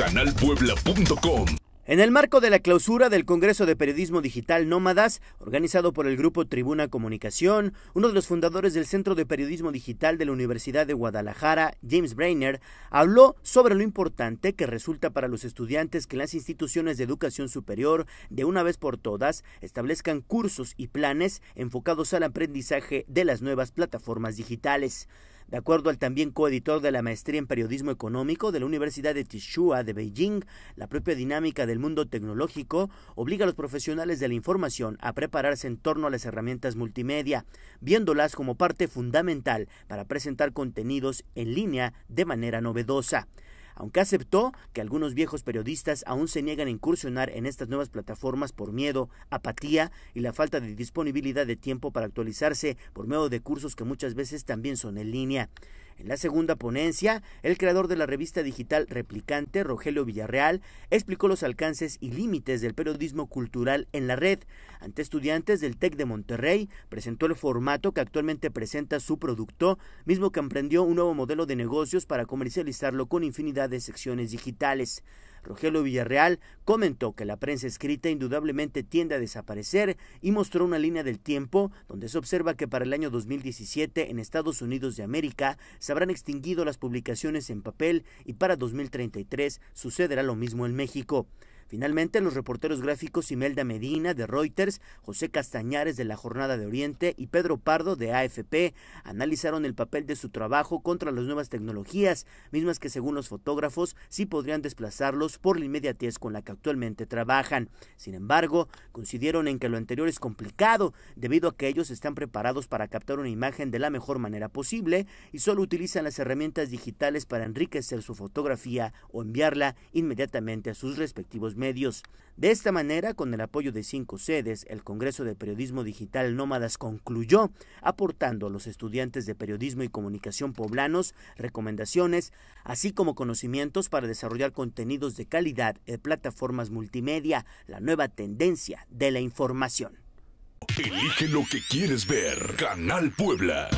canalpuebla.com. En el marco de la clausura del Congreso de Periodismo Digital Nómadas, organizado por el grupo Tribuna Comunicación, uno de los fundadores del Centro de Periodismo Digital de la Universidad de Guadalajara, James Brainer, habló sobre lo importante que resulta para los estudiantes que las instituciones de educación superior, de una vez por todas, establezcan cursos y planes enfocados al aprendizaje de las nuevas plataformas digitales. De acuerdo al también coeditor de la maestría en periodismo económico de la Universidad de Tishua de Beijing, la propia dinámica del mundo tecnológico obliga a los profesionales de la información a prepararse en torno a las herramientas multimedia, viéndolas como parte fundamental para presentar contenidos en línea de manera novedosa aunque aceptó que algunos viejos periodistas aún se niegan a incursionar en estas nuevas plataformas por miedo, apatía y la falta de disponibilidad de tiempo para actualizarse por medio de cursos que muchas veces también son en línea. En la segunda ponencia, el creador de la revista digital Replicante, Rogelio Villarreal, explicó los alcances y límites del periodismo cultural en la red. Ante estudiantes del TEC de Monterrey, presentó el formato que actualmente presenta su producto, mismo que emprendió un nuevo modelo de negocios para comercializarlo con infinidad de secciones digitales. Rogelio Villarreal comentó que la prensa escrita indudablemente tiende a desaparecer y mostró una línea del tiempo donde se observa que para el año 2017 en Estados Unidos de América se habrán extinguido las publicaciones en papel y para 2033 sucederá lo mismo en México. Finalmente, los reporteros gráficos Imelda Medina de Reuters, José Castañares de La Jornada de Oriente y Pedro Pardo de AFP analizaron el papel de su trabajo contra las nuevas tecnologías, mismas que según los fotógrafos sí podrían desplazarlos por la inmediatez con la que actualmente trabajan. Sin embargo, coincidieron en que lo anterior es complicado, debido a que ellos están preparados para captar una imagen de la mejor manera posible y solo utilizan las herramientas digitales para enriquecer su fotografía o enviarla inmediatamente a sus respectivos medios. De esta manera, con el apoyo de cinco sedes, el Congreso de Periodismo Digital Nómadas concluyó aportando a los estudiantes de periodismo y comunicación poblanos recomendaciones, así como conocimientos para desarrollar contenidos de calidad en plataformas multimedia, la nueva tendencia de la información. Elige lo que quieres ver. Canal Puebla.